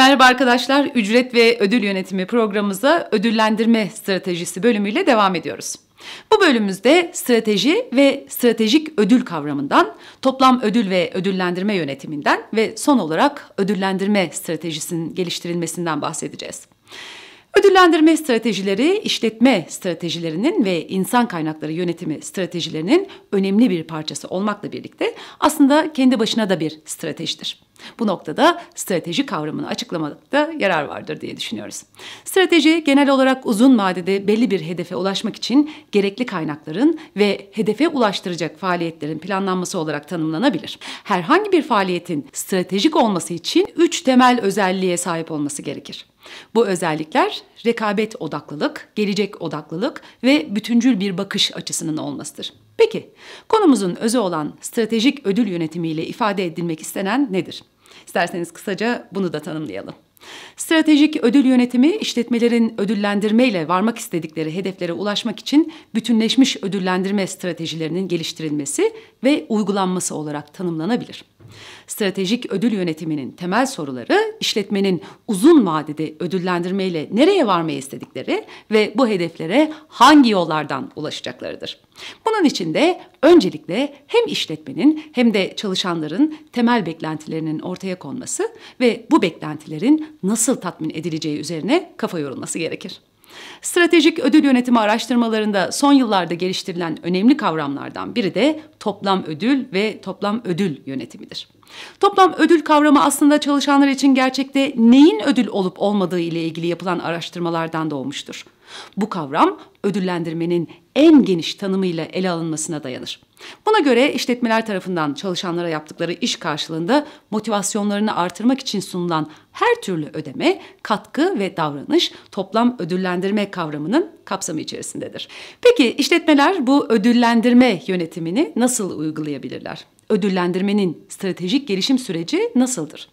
Merhaba arkadaşlar, ücret ve ödül yönetimi programımıza ödüllendirme stratejisi bölümüyle devam ediyoruz. Bu bölümümüzde strateji ve stratejik ödül kavramından, toplam ödül ve ödüllendirme yönetiminden ve son olarak ödüllendirme stratejisinin geliştirilmesinden bahsedeceğiz. Ödüllendirme stratejileri, işletme stratejilerinin ve insan kaynakları yönetimi stratejilerinin önemli bir parçası olmakla birlikte aslında kendi başına da bir stratejidir. Bu noktada strateji kavramını açıklamakta yarar vardır diye düşünüyoruz. Strateji genel olarak uzun vadede belli bir hedefe ulaşmak için gerekli kaynakların ve hedefe ulaştıracak faaliyetlerin planlanması olarak tanımlanabilir. Herhangi bir faaliyetin stratejik olması için üç temel özelliğe sahip olması gerekir. Bu özellikler rekabet odaklılık, gelecek odaklılık ve bütüncül bir bakış açısının olmasıdır. Peki, konumuzun özü olan stratejik ödül yönetimiyle ifade edilmek istenen nedir? İsterseniz kısaca bunu da tanımlayalım. Stratejik ödül yönetimi işletmelerin ödüllendirme ile varmak istedikleri hedeflere ulaşmak için bütünleşmiş ödüllendirme stratejilerinin geliştirilmesi ve uygulanması olarak tanımlanabilir. Stratejik ödül yönetiminin temel soruları işletmenin uzun vadede ödüllendirme ile nereye varmayı istedikleri ve bu hedeflere hangi yollardan ulaşacaklarıdır. Bunun için de öncelikle hem işletmenin hem de çalışanların temel beklentilerinin ortaya konması ve bu beklentilerin nasıl tatmin edileceği üzerine kafa yorulması gerekir. Stratejik ödül yönetimi araştırmalarında son yıllarda geliştirilen önemli kavramlardan biri de toplam ödül ve toplam ödül yönetimidir. Toplam ödül kavramı aslında çalışanlar için gerçekte neyin ödül olup olmadığı ile ilgili yapılan araştırmalardan doğmuştur. Bu kavram ödüllendirmenin en geniş tanımıyla ele alınmasına dayanır. Buna göre işletmeler tarafından çalışanlara yaptıkları iş karşılığında motivasyonlarını artırmak için sunulan her türlü ödeme, katkı ve davranış toplam ödüllendirme kavramının kapsamı içerisindedir. Peki işletmeler bu ödüllendirme yönetimini nasıl uygulayabilirler? ödüllendirmenin stratejik gelişim süreci nasıldır?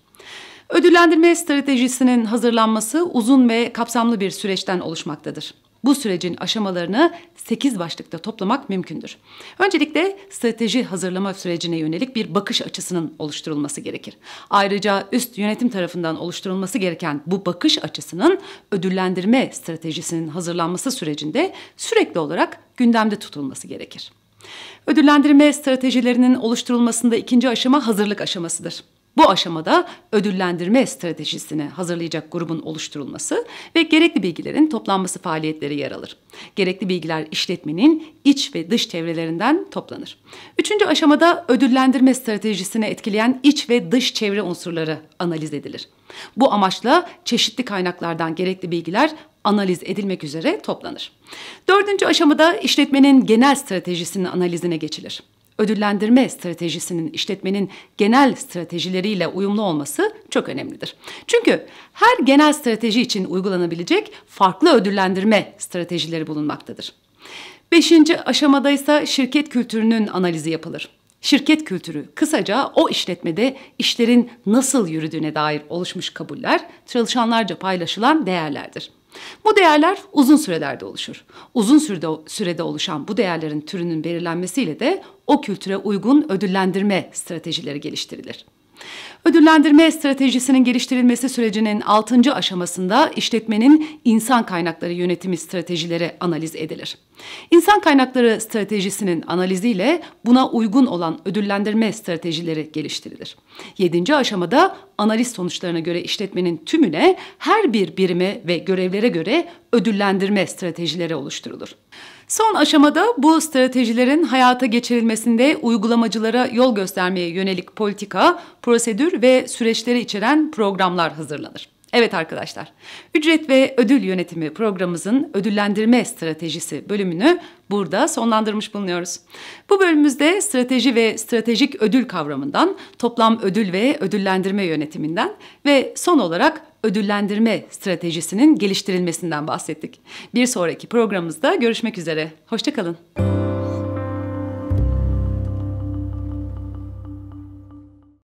Ödüllendirme stratejisinin hazırlanması uzun ve kapsamlı bir süreçten oluşmaktadır. Bu sürecin aşamalarını 8 başlıkta toplamak mümkündür. Öncelikle strateji hazırlama sürecine yönelik bir bakış açısının oluşturulması gerekir. Ayrıca üst yönetim tarafından oluşturulması gereken bu bakış açısının ödüllendirme stratejisinin hazırlanması sürecinde sürekli olarak gündemde tutulması gerekir. Ödüllendirme stratejilerinin oluşturulmasında ikinci aşama hazırlık aşamasıdır. Bu aşamada ödüllendirme stratejisini hazırlayacak grubun oluşturulması ve gerekli bilgilerin toplanması faaliyetleri yer alır. Gerekli bilgiler işletmenin iç ve dış çevrelerinden toplanır. Üçüncü aşamada ödüllendirme stratejisini etkileyen iç ve dış çevre unsurları analiz edilir. Bu amaçla çeşitli kaynaklardan gerekli bilgiler analiz edilmek üzere toplanır. Dördüncü aşamada işletmenin genel stratejisinin analizine geçilir. Ödüllendirme stratejisinin işletmenin genel stratejileriyle uyumlu olması çok önemlidir. Çünkü her genel strateji için uygulanabilecek farklı ödüllendirme stratejileri bulunmaktadır. Beşinci aşamada ise şirket kültürünün analizi yapılır. Şirket kültürü kısaca o işletmede işlerin nasıl yürüdüğüne dair oluşmuş kabuller, çalışanlarca paylaşılan değerlerdir. Bu değerler uzun sürelerde oluşur. Uzun sürede, sürede oluşan bu değerlerin türünün belirlenmesiyle de o kültüre uygun ödüllendirme stratejileri geliştirilir. Ödüllendirme stratejisinin geliştirilmesi sürecinin 6. aşamasında işletmenin insan kaynakları yönetimi stratejileri analiz edilir. İnsan kaynakları stratejisinin analiziyle buna uygun olan ödüllendirme stratejileri geliştirilir. Yedinci aşamada analiz sonuçlarına göre işletmenin tümüne her bir birime ve görevlere göre ödüllendirme stratejileri oluşturulur. Son aşamada bu stratejilerin hayata geçirilmesinde uygulamacılara yol göstermeye yönelik politika, prosedür ve süreçleri içeren programlar hazırlanır. Evet arkadaşlar, ücret ve ödül yönetimi programımızın ödüllendirme stratejisi bölümünü burada sonlandırmış bulunuyoruz. Bu bölümümüzde strateji ve stratejik ödül kavramından, toplam ödül ve ödüllendirme yönetiminden ve son olarak ödüllendirme stratejisinin geliştirilmesinden bahsettik. Bir sonraki programımızda görüşmek üzere. Hoşçakalın. kalın.